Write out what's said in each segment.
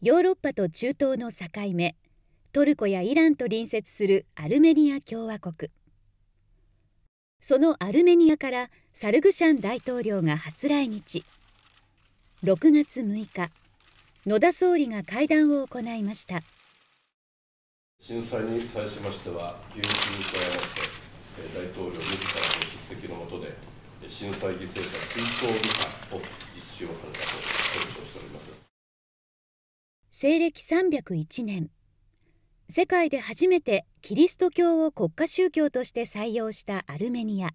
ヨーロッパと中東の境目トルコやイランと隣接するアルメニア共和国そのアルメニアからサルグシャン大統領が初来日6月6日野田総理が会談を行いました震災に際しましては11にを誤って大統領自らの出席のもとで震災犠牲者追悼議会を西暦301年世界で初めてキリスト教を国家宗教として採用したアルメニア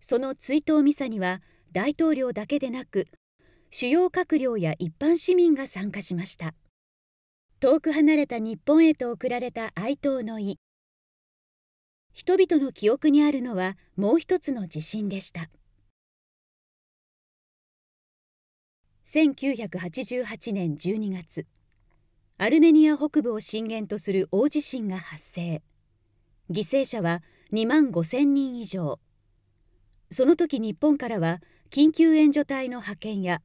その追悼ミサには大統領だけでなく主要閣僚や一般市民が参加しました遠く離れた日本へと送られた哀悼の意人々の記憶にあるのはもう一つの地震でした1988年12月アルメニア北部を震源とする大地震が発生犠牲者は2万5000人以上その時日本からは緊急援助隊の派遣や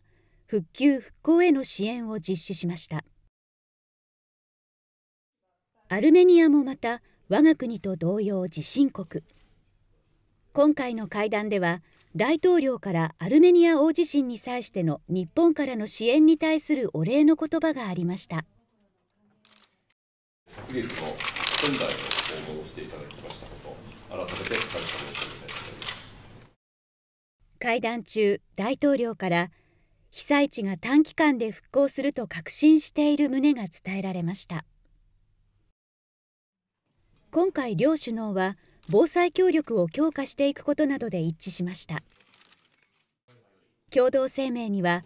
復旧復興への支援を実施しましたアルメニアもまた我が国と同様地震国今回の会談では大統領からアルメニア大地震に際しての日本からの支援に対するお礼の言葉がありましたの仙台を訪問していただきましたこと改めて感謝申し上げたいと思います会談中大統領から被災地が短期間で復興すると確信している旨が伝えられました今回両首脳は防災協力を強化していくことなどで一致しました共同声明には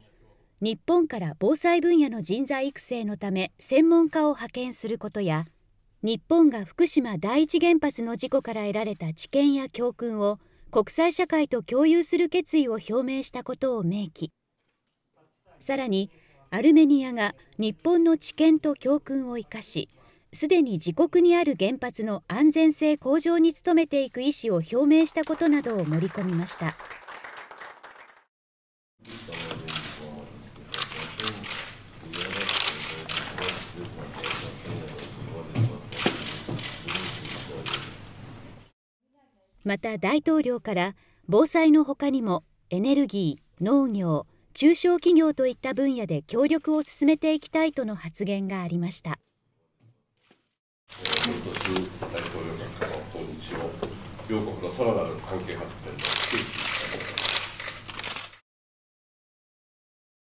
日本から防災分野の人材育成のため専門家を派遣することや日本が福島第一原発の事故から得られた知見や教訓を国際社会と共有する決意を表明したことを明記さらにアルメニアが日本の知見と教訓を生かしすでに自国にある原発の安全性向上に努めていく意思を表明したことなどを盛り込みました。また大統領から防災のほかにもエネルギー農業中小企業といった分野で協力を進めていきたいとの発言がありました両国のさらなる関係発展の契機だと思います。